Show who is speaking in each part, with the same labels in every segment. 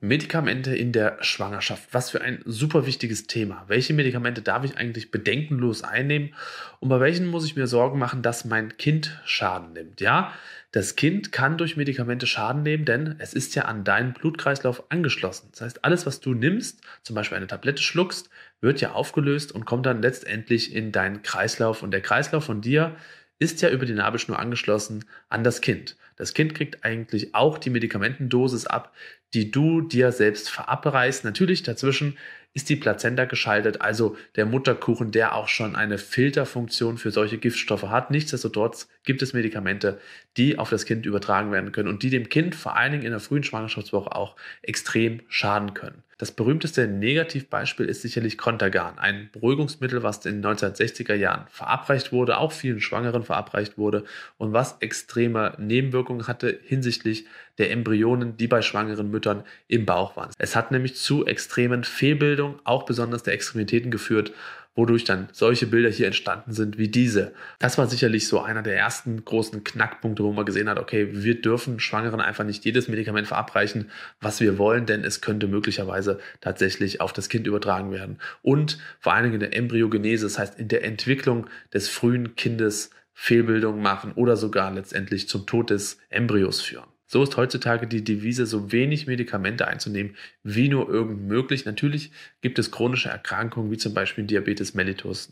Speaker 1: Medikamente in der Schwangerschaft. Was für ein super wichtiges Thema. Welche Medikamente darf ich eigentlich bedenkenlos einnehmen und bei welchen muss ich mir Sorgen machen, dass mein Kind Schaden nimmt? Ja, das Kind kann durch Medikamente Schaden nehmen, denn es ist ja an deinen Blutkreislauf angeschlossen. Das heißt, alles, was du nimmst, zum Beispiel eine Tablette schluckst, wird ja aufgelöst und kommt dann letztendlich in deinen Kreislauf und der Kreislauf von dir ist ja über die Nabelschnur angeschlossen an das Kind. Das Kind kriegt eigentlich auch die Medikamentendosis ab, die du dir selbst verabreißt. Natürlich dazwischen ist die Plazenta geschaltet, also der Mutterkuchen, der auch schon eine Filterfunktion für solche Giftstoffe hat. Nichtsdestotrotz gibt es Medikamente, die auf das Kind übertragen werden können und die dem Kind vor allen Dingen in der frühen Schwangerschaftswoche auch extrem schaden können. Das berühmteste Negativbeispiel ist sicherlich Contergan, ein Beruhigungsmittel, was in den 1960er Jahren verabreicht wurde, auch vielen Schwangeren verabreicht wurde und was extreme Nebenwirkungen hatte hinsichtlich der Embryonen, die bei schwangeren Müttern im Bauch waren. Es hat nämlich zu extremen Fehlbildungen, auch besonders der Extremitäten geführt wodurch dann solche Bilder hier entstanden sind wie diese. Das war sicherlich so einer der ersten großen Knackpunkte, wo man gesehen hat, okay, wir dürfen Schwangeren einfach nicht jedes Medikament verabreichen, was wir wollen, denn es könnte möglicherweise tatsächlich auf das Kind übertragen werden. Und vor allen Dingen in der Embryogenese, das heißt in der Entwicklung des frühen Kindes Fehlbildungen machen oder sogar letztendlich zum Tod des Embryos führen. So ist heutzutage die Devise, so wenig Medikamente einzunehmen, wie nur irgend möglich. Natürlich gibt es chronische Erkrankungen wie zum Beispiel Diabetes mellitus,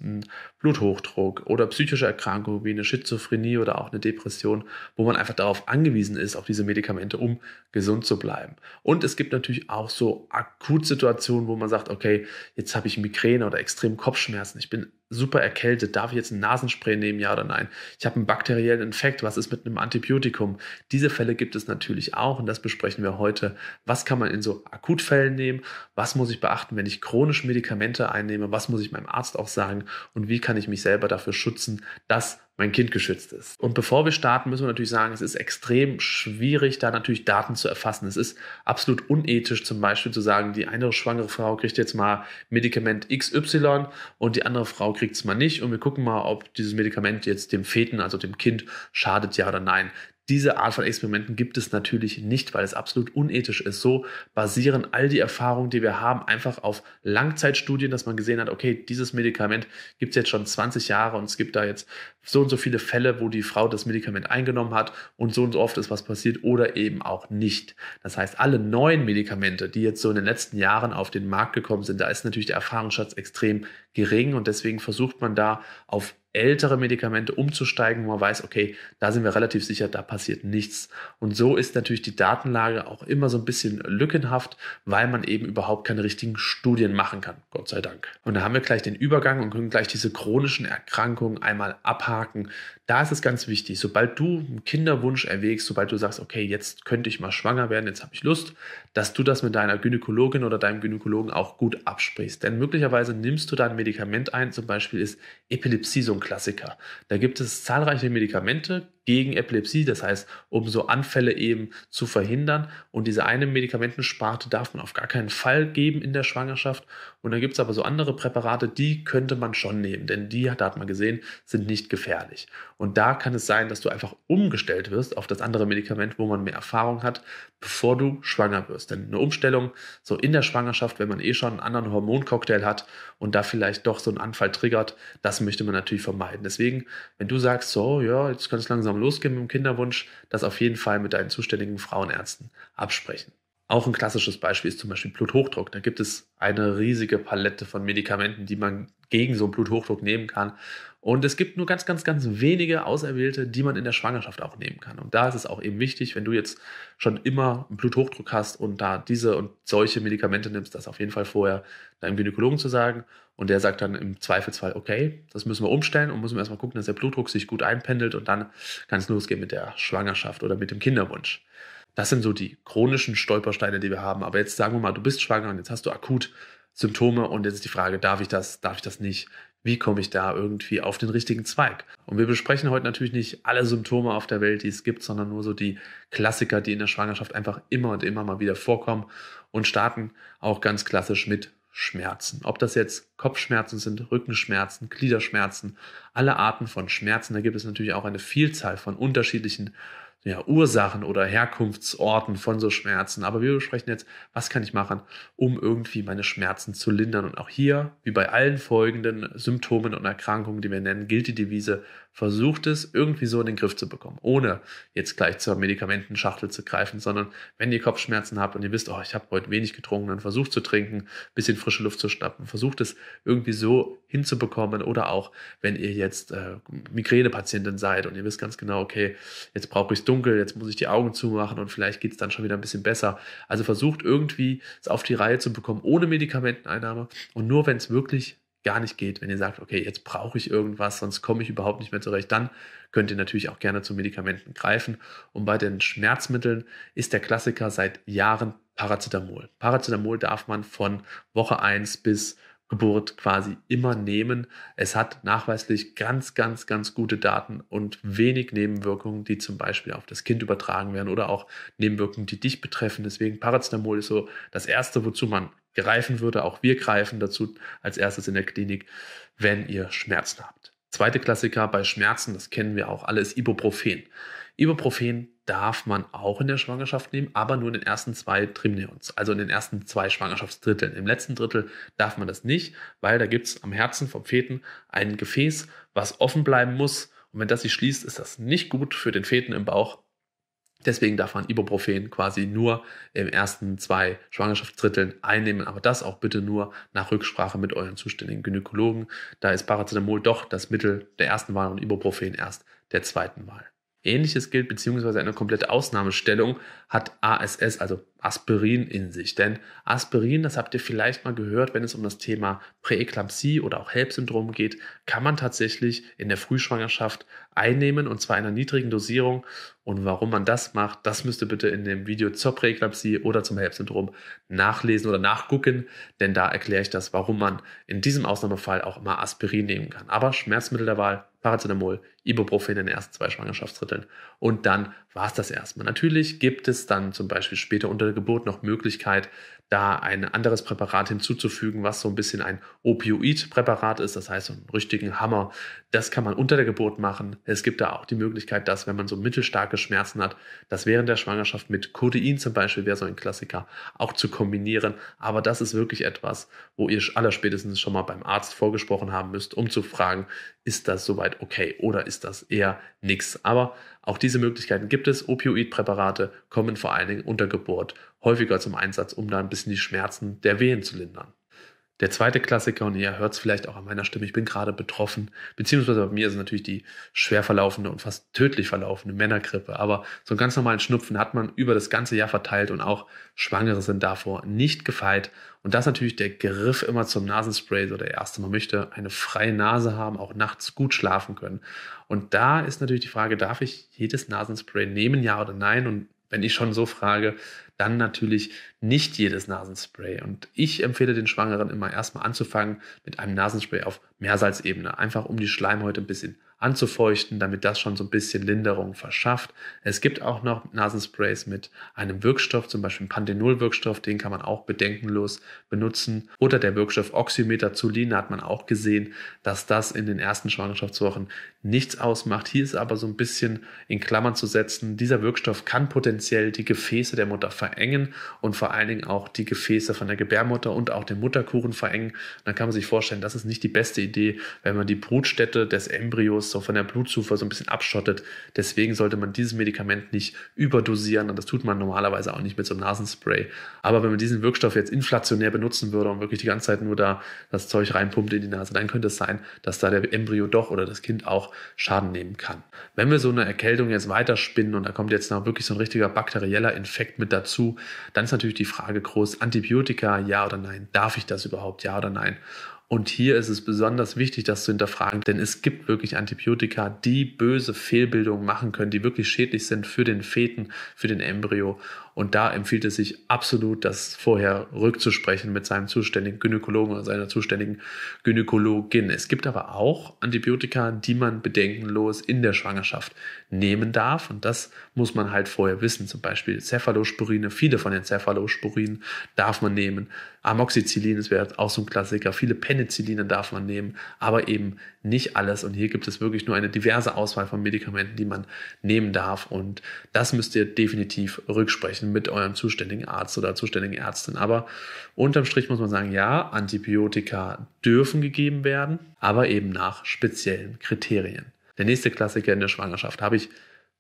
Speaker 1: Bluthochdruck oder psychische Erkrankungen wie eine Schizophrenie oder auch eine Depression, wo man einfach darauf angewiesen ist, auf diese Medikamente, um gesund zu bleiben. Und es gibt natürlich auch so Akutsituationen, wo man sagt, okay, jetzt habe ich Migräne oder extrem Kopfschmerzen, ich bin super erkältet, darf ich jetzt ein Nasenspray nehmen, ja oder nein? Ich habe einen bakteriellen Infekt, was ist mit einem Antibiotikum? Diese Fälle gibt es natürlich auch und das besprechen wir heute. Was kann man in so Akutfällen nehmen? Was muss ich beachten, wenn ich chronisch Medikamente einnehme? Was muss ich meinem Arzt auch sagen? Und wie kann ich mich selber dafür schützen, dass mein Kind geschützt ist. Und bevor wir starten, müssen wir natürlich sagen, es ist extrem schwierig, da natürlich Daten zu erfassen. Es ist absolut unethisch, zum Beispiel zu sagen, die eine schwangere Frau kriegt jetzt mal Medikament XY und die andere Frau kriegt es mal nicht und wir gucken mal, ob dieses Medikament jetzt dem Feten, also dem Kind, schadet, ja oder nein. Diese Art von Experimenten gibt es natürlich nicht, weil es absolut unethisch ist. So basieren all die Erfahrungen, die wir haben, einfach auf Langzeitstudien, dass man gesehen hat, okay, dieses Medikament gibt es jetzt schon 20 Jahre und es gibt da jetzt so und so viele Fälle, wo die Frau das Medikament eingenommen hat und so und so oft ist was passiert oder eben auch nicht. Das heißt, alle neuen Medikamente, die jetzt so in den letzten Jahren auf den Markt gekommen sind, da ist natürlich der Erfahrungsschatz extrem gering und deswegen versucht man da auf ältere Medikamente umzusteigen, wo man weiß, okay, da sind wir relativ sicher, da passiert nichts. Und so ist natürlich die Datenlage auch immer so ein bisschen lückenhaft, weil man eben überhaupt keine richtigen Studien machen kann, Gott sei Dank. Und da haben wir gleich den Übergang und können gleich diese chronischen Erkrankungen einmal abhaken. Da ist es ganz wichtig, sobald du einen Kinderwunsch erwägst, sobald du sagst, okay, jetzt könnte ich mal schwanger werden, jetzt habe ich Lust, dass du das mit deiner Gynäkologin oder deinem Gynäkologen auch gut absprichst. Denn möglicherweise nimmst du da ein Medikament ein, zum Beispiel ist Epilepsie so ein Klassiker. Da gibt es zahlreiche Medikamente, gegen Epilepsie, das heißt, um so Anfälle eben zu verhindern. Und diese eine Medikamentensparte darf man auf gar keinen Fall geben in der Schwangerschaft. Und dann gibt es aber so andere Präparate, die könnte man schon nehmen, denn die, da hat man gesehen, sind nicht gefährlich. Und da kann es sein, dass du einfach umgestellt wirst auf das andere Medikament, wo man mehr Erfahrung hat, bevor du schwanger wirst. Denn eine Umstellung so in der Schwangerschaft, wenn man eh schon einen anderen Hormoncocktail hat und da vielleicht doch so einen Anfall triggert, das möchte man natürlich vermeiden. Deswegen, wenn du sagst, so, ja, jetzt kann es langsam Eltern losgehen mit dem Kinderwunsch, das auf jeden Fall mit deinen zuständigen Frauenärzten absprechen. Auch ein klassisches Beispiel ist zum Beispiel Bluthochdruck. Da gibt es eine riesige Palette von Medikamenten, die man gegen so einen Bluthochdruck nehmen kann. Und es gibt nur ganz, ganz, ganz wenige Auserwählte, die man in der Schwangerschaft auch nehmen kann. Und da ist es auch eben wichtig, wenn du jetzt schon immer einen Bluthochdruck hast und da diese und solche Medikamente nimmst, das auf jeden Fall vorher deinem Gynäkologen zu sagen. Und der sagt dann im Zweifelsfall, okay, das müssen wir umstellen und müssen erstmal gucken, dass der Blutdruck sich gut einpendelt und dann kann es losgehen mit der Schwangerschaft oder mit dem Kinderwunsch. Das sind so die chronischen Stolpersteine, die wir haben. Aber jetzt sagen wir mal, du bist schwanger und jetzt hast du akut Symptome und jetzt ist die Frage, darf ich das, darf ich das nicht? wie komme ich da irgendwie auf den richtigen Zweig? Und wir besprechen heute natürlich nicht alle Symptome auf der Welt, die es gibt, sondern nur so die Klassiker, die in der Schwangerschaft einfach immer und immer mal wieder vorkommen und starten auch ganz klassisch mit Schmerzen. Ob das jetzt Kopfschmerzen sind, Rückenschmerzen, Gliederschmerzen, alle Arten von Schmerzen, da gibt es natürlich auch eine Vielzahl von unterschiedlichen ja, Ursachen oder Herkunftsorten von so Schmerzen. Aber wir besprechen jetzt, was kann ich machen, um irgendwie meine Schmerzen zu lindern. Und auch hier, wie bei allen folgenden Symptomen und Erkrankungen, die wir nennen, gilt die Devise, versucht es irgendwie so in den Griff zu bekommen, ohne jetzt gleich zur Medikamentenschachtel zu greifen, sondern wenn ihr Kopfschmerzen habt und ihr wisst, oh, ich habe heute wenig getrunken, dann versucht zu trinken, bisschen frische Luft zu schnappen, versucht es irgendwie so hinzubekommen oder auch, wenn ihr jetzt äh, Migränepatientin seid und ihr wisst ganz genau, okay, jetzt brauche ich es dunkel, jetzt muss ich die Augen zumachen und vielleicht geht es dann schon wieder ein bisschen besser. Also versucht irgendwie es auf die Reihe zu bekommen ohne Medikamenteneinnahme und nur wenn es wirklich gar nicht geht, wenn ihr sagt, okay, jetzt brauche ich irgendwas, sonst komme ich überhaupt nicht mehr zurecht, dann könnt ihr natürlich auch gerne zu Medikamenten greifen. Und bei den Schmerzmitteln ist der Klassiker seit Jahren Paracetamol. Paracetamol darf man von Woche 1 bis Geburt quasi immer nehmen. Es hat nachweislich ganz, ganz, ganz gute Daten und wenig Nebenwirkungen, die zum Beispiel auf das Kind übertragen werden oder auch Nebenwirkungen, die dich betreffen. Deswegen Paracetamol ist so das Erste, wozu man greifen würde. Auch wir greifen dazu als erstes in der Klinik, wenn ihr Schmerzen habt. Zweite Klassiker bei Schmerzen, das kennen wir auch alle, ist Ibuprofen. Ibuprofen darf man auch in der Schwangerschaft nehmen, aber nur in den ersten zwei Trimneons, also in den ersten zwei Schwangerschaftsdritteln. Im letzten Drittel darf man das nicht, weil da gibt es am Herzen vom Feten ein Gefäß, was offen bleiben muss. Und wenn das sich schließt, ist das nicht gut für den Feten im Bauch, Deswegen darf man Ibuprofen quasi nur im ersten zwei Schwangerschaftsdritteln einnehmen, aber das auch bitte nur nach Rücksprache mit euren zuständigen Gynäkologen. Da ist Paracetamol doch das Mittel der ersten Wahl und Ibuprofen erst der zweiten Wahl. Ähnliches gilt beziehungsweise eine komplette Ausnahmestellung hat ASS, also Aspirin in sich. Denn Aspirin, das habt ihr vielleicht mal gehört, wenn es um das Thema Präeklampsie oder auch Helpsyndrom geht, kann man tatsächlich in der Frühschwangerschaft einnehmen und zwar in einer niedrigen Dosierung. Und warum man das macht, das müsst ihr bitte in dem Video zur Präeklampsie oder zum Helpsyndrom nachlesen oder nachgucken, denn da erkläre ich das, warum man in diesem Ausnahmefall auch immer Aspirin nehmen kann. Aber Schmerzmittel der Wahl, Paracetamol, Ibuprofen in den ersten zwei Schwangerschaftsdritteln. Und dann war es das erstmal. Natürlich gibt es dann zum Beispiel später unter Geburt noch Möglichkeit, da ein anderes Präparat hinzuzufügen, was so ein bisschen ein Opioid-Präparat ist, das heißt so einen richtigen Hammer. Das kann man unter der Geburt machen. Es gibt da auch die Möglichkeit, dass, wenn man so mittelstarke Schmerzen hat, das während der Schwangerschaft mit Codein zum Beispiel wäre so ein Klassiker, auch zu kombinieren. Aber das ist wirklich etwas, wo ihr allerspätestens schon mal beim Arzt vorgesprochen haben müsst, um zu fragen, ist das soweit okay oder ist das eher nichts. Aber auch diese Möglichkeiten gibt es. Opioidpräparate kommen vor allen Dingen unter Geburt häufiger zum Einsatz, um da ein bisschen die Schmerzen der Wehen zu lindern. Der zweite Klassiker, und ihr hört es vielleicht auch an meiner Stimme, ich bin gerade betroffen, beziehungsweise bei mir ist es natürlich die schwer verlaufende und fast tödlich verlaufende Männergrippe. Aber so einen ganz normalen Schnupfen hat man über das ganze Jahr verteilt und auch Schwangere sind davor nicht gefeit. Und das ist natürlich der Griff immer zum Nasenspray, so der erste. Man möchte eine freie Nase haben, auch nachts gut schlafen können. Und da ist natürlich die Frage, darf ich jedes Nasenspray nehmen, ja oder nein? Und wenn ich schon so frage, dann natürlich nicht jedes Nasenspray. Und ich empfehle den Schwangeren immer erstmal anzufangen mit einem Nasenspray auf Meersalzebene, einfach um die Schleimhäute ein bisschen anzufeuchten, damit das schon so ein bisschen Linderung verschafft. Es gibt auch noch Nasensprays mit einem Wirkstoff, zum Beispiel panthenol wirkstoff den kann man auch bedenkenlos benutzen. Oder der Wirkstoff Oxymetazoline hat man auch gesehen, dass das in den ersten Schwangerschaftswochen nichts ausmacht. Hier ist aber so ein bisschen in Klammern zu setzen, dieser Wirkstoff kann potenziell die Gefäße der Mutter verengen und vor allen Dingen auch die Gefäße von der Gebärmutter und auch den Mutterkuchen verengen. Dann kann man sich vorstellen, das ist nicht die beste Idee, wenn man die Brutstätte des Embryos so von der Blutzufuhr so ein bisschen abschottet. Deswegen sollte man dieses Medikament nicht überdosieren und das tut man normalerweise auch nicht mit so einem Nasenspray. Aber wenn man diesen Wirkstoff jetzt inflationär benutzen würde und wirklich die ganze Zeit nur da das Zeug reinpumpt in die Nase, dann könnte es sein, dass da der Embryo doch oder das Kind auch Schaden nehmen kann. Wenn wir so eine Erkältung jetzt weiterspinnen und da kommt jetzt noch wirklich so ein richtiger bakterieller Infekt mit dazu, dann ist natürlich die Frage groß, Antibiotika, ja oder nein? Darf ich das überhaupt, ja oder nein? Und hier ist es besonders wichtig, das zu hinterfragen, denn es gibt wirklich Antibiotika, die böse Fehlbildungen machen können, die wirklich schädlich sind für den Feten, für den Embryo. Und da empfiehlt es sich absolut, das vorher rückzusprechen mit seinem zuständigen Gynäkologen oder seiner zuständigen Gynäkologin. Es gibt aber auch Antibiotika, die man bedenkenlos in der Schwangerschaft nehmen darf. Und das muss man halt vorher wissen. Zum Beispiel Cephalosporine. Viele von den Cephalosporinen darf man nehmen. Amoxicillin, das wäre auch so ein Klassiker. Viele Penicilline darf man nehmen, aber eben nicht alles. Und hier gibt es wirklich nur eine diverse Auswahl von Medikamenten, die man nehmen darf. Und das müsst ihr definitiv rücksprechen besprechen mit eurem zuständigen Arzt oder zuständigen Ärztin. Aber unterm Strich muss man sagen, ja, Antibiotika dürfen gegeben werden, aber eben nach speziellen Kriterien. Der nächste Klassiker in der Schwangerschaft habe ich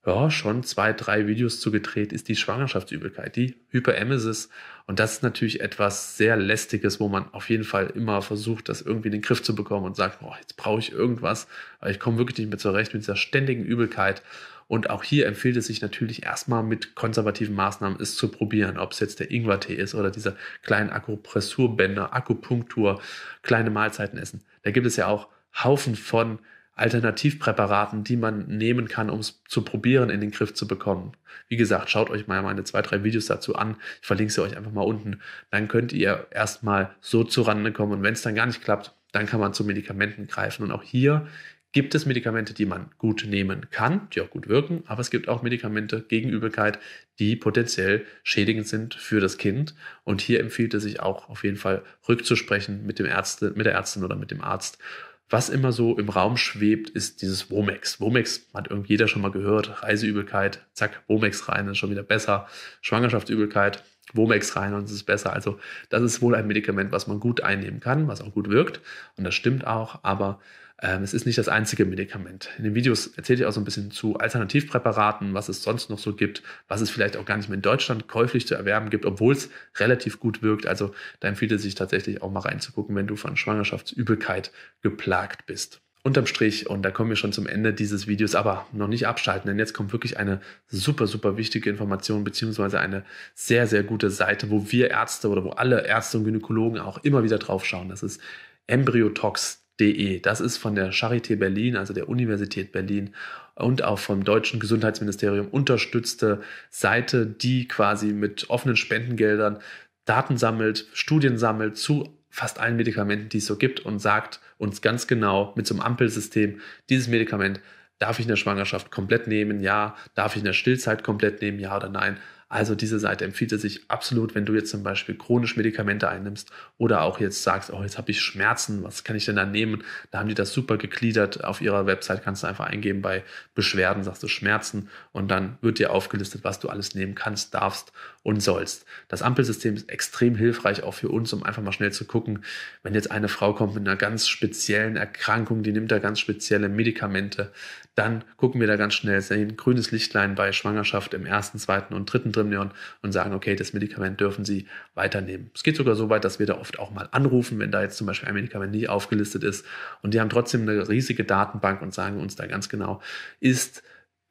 Speaker 1: ja, schon zwei, drei Videos zugedreht, ist die Schwangerschaftsübelkeit, die Hyperemesis. Und das ist natürlich etwas sehr Lästiges, wo man auf jeden Fall immer versucht, das irgendwie in den Griff zu bekommen und sagt, boah, jetzt brauche ich irgendwas, weil ich komme wirklich nicht mehr zurecht mit dieser ständigen Übelkeit. Und auch hier empfiehlt es sich natürlich erstmal mit konservativen Maßnahmen es zu probieren, ob es jetzt der Ingwer-Tee ist oder diese kleinen Akupressurbänder, Akupunktur, kleine Mahlzeiten essen. Da gibt es ja auch Haufen von Alternativpräparaten, die man nehmen kann, um es zu probieren, in den Griff zu bekommen. Wie gesagt, schaut euch mal meine zwei, drei Videos dazu an. Ich verlinke sie euch einfach mal unten. Dann könnt ihr erstmal so zurande kommen. Und wenn es dann gar nicht klappt, dann kann man zu Medikamenten greifen. Und auch hier gibt es Medikamente, die man gut nehmen kann, die auch gut wirken. Aber es gibt auch Medikamente gegen Übelkeit, die potenziell schädigend sind für das Kind. Und hier empfiehlt es sich auch auf jeden Fall rückzusprechen mit dem Ärzte, mit der Ärztin oder mit dem Arzt was immer so im Raum schwebt, ist dieses Womex. Womex hat irgendwie jeder schon mal gehört. Reiseübelkeit, zack, Womex rein, ist schon wieder besser. Schwangerschaftsübelkeit, Womex rein und es ist besser. Also das ist wohl ein Medikament, was man gut einnehmen kann, was auch gut wirkt. Und das stimmt auch, aber ähm, es ist nicht das einzige Medikament. In den Videos erzähle ich auch so ein bisschen zu Alternativpräparaten, was es sonst noch so gibt, was es vielleicht auch gar nicht mehr in Deutschland käuflich zu erwerben gibt, obwohl es relativ gut wirkt. Also da empfiehlt es sich tatsächlich auch mal reinzugucken, wenn du von Schwangerschaftsübelkeit geplagt bist. Unterm Strich, und da kommen wir schon zum Ende dieses Videos, aber noch nicht abschalten, denn jetzt kommt wirklich eine super, super wichtige Information, beziehungsweise eine sehr, sehr gute Seite, wo wir Ärzte oder wo alle Ärzte und Gynäkologen auch immer wieder drauf schauen. Das ist embryotox.de De. Das ist von der Charité Berlin, also der Universität Berlin und auch vom deutschen Gesundheitsministerium unterstützte Seite, die quasi mit offenen Spendengeldern Daten sammelt, Studien sammelt zu fast allen Medikamenten, die es so gibt und sagt uns ganz genau mit so einem Ampelsystem, dieses Medikament darf ich in der Schwangerschaft komplett nehmen, ja, darf ich in der Stillzeit komplett nehmen, ja oder nein. Also diese Seite empfiehlt es sich absolut, wenn du jetzt zum Beispiel chronisch Medikamente einnimmst oder auch jetzt sagst, oh, jetzt habe ich Schmerzen, was kann ich denn da nehmen? Da haben die das super gegliedert. Auf ihrer Website kannst du einfach eingeben bei Beschwerden, sagst du Schmerzen und dann wird dir aufgelistet, was du alles nehmen kannst, darfst und sollst. Das Ampelsystem ist extrem hilfreich auch für uns, um einfach mal schnell zu gucken, wenn jetzt eine Frau kommt mit einer ganz speziellen Erkrankung, die nimmt da ganz spezielle Medikamente, dann gucken wir da ganz schnell, sehen grünes Lichtlein bei Schwangerschaft im ersten, zweiten und dritten Drittel Firmenneon und sagen, okay, das Medikament dürfen Sie weiternehmen. Es geht sogar so weit, dass wir da oft auch mal anrufen, wenn da jetzt zum Beispiel ein Medikament nicht aufgelistet ist. Und die haben trotzdem eine riesige Datenbank und sagen uns da ganz genau, ist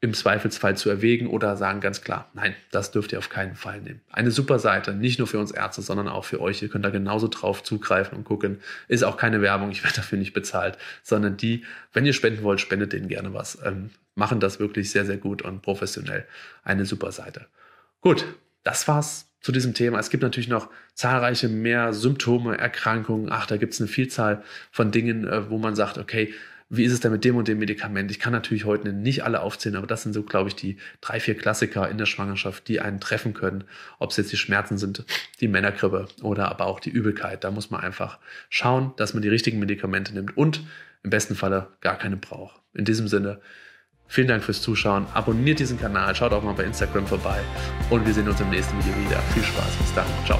Speaker 1: im Zweifelsfall zu erwägen oder sagen ganz klar, nein, das dürft ihr auf keinen Fall nehmen. Eine super Seite, nicht nur für uns Ärzte, sondern auch für euch. Ihr könnt da genauso drauf zugreifen und gucken. Ist auch keine Werbung, ich werde dafür nicht bezahlt, sondern die, wenn ihr spenden wollt, spendet denen gerne was. Ähm, machen das wirklich sehr, sehr gut und professionell. Eine super Seite. Gut, das war's zu diesem Thema. Es gibt natürlich noch zahlreiche mehr Symptome, Erkrankungen. Ach, da gibt es eine Vielzahl von Dingen, äh, wo man sagt, okay, wie ist es denn mit dem und dem Medikament? Ich kann natürlich heute nicht alle aufzählen, aber das sind so, glaube ich, die drei, vier Klassiker in der Schwangerschaft, die einen treffen können. Ob es jetzt die Schmerzen sind, die Männergrippe oder aber auch die Übelkeit. Da muss man einfach schauen, dass man die richtigen Medikamente nimmt und im besten Falle gar keine braucht. In diesem Sinne, Vielen Dank fürs Zuschauen. Abonniert diesen Kanal, schaut auch mal bei Instagram vorbei und wir sehen uns im nächsten Video wieder. Viel Spaß, bis dann. Ciao.